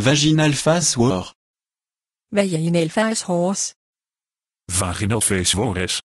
Vaginal face war. Vaginal face horse. Vaginal face wores.